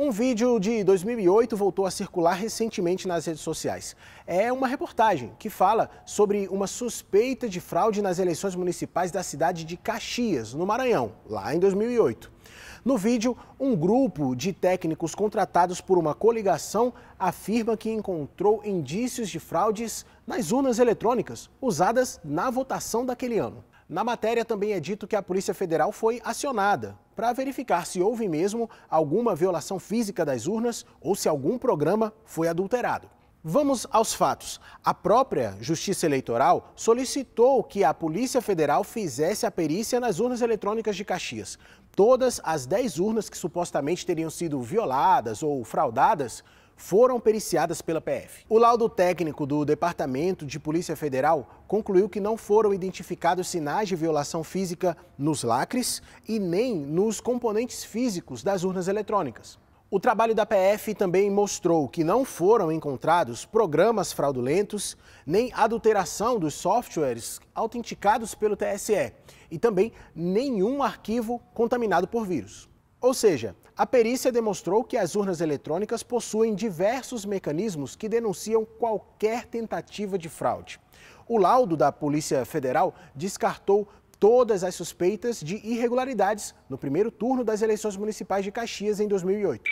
Um vídeo de 2008 voltou a circular recentemente nas redes sociais. É uma reportagem que fala sobre uma suspeita de fraude nas eleições municipais da cidade de Caxias, no Maranhão, lá em 2008. No vídeo, um grupo de técnicos contratados por uma coligação afirma que encontrou indícios de fraudes nas urnas eletrônicas usadas na votação daquele ano. Na matéria também é dito que a Polícia Federal foi acionada para verificar se houve mesmo alguma violação física das urnas ou se algum programa foi adulterado. Vamos aos fatos. A própria Justiça Eleitoral solicitou que a Polícia Federal fizesse a perícia nas urnas eletrônicas de Caxias. Todas as 10 urnas que supostamente teriam sido violadas ou fraudadas foram periciadas pela PF. O laudo técnico do Departamento de Polícia Federal concluiu que não foram identificados sinais de violação física nos lacres e nem nos componentes físicos das urnas eletrônicas. O trabalho da PF também mostrou que não foram encontrados programas fraudulentos nem adulteração dos softwares autenticados pelo TSE e também nenhum arquivo contaminado por vírus. Ou seja, a perícia demonstrou que as urnas eletrônicas possuem diversos mecanismos que denunciam qualquer tentativa de fraude. O laudo da Polícia Federal descartou todas as suspeitas de irregularidades no primeiro turno das eleições municipais de Caxias em 2008.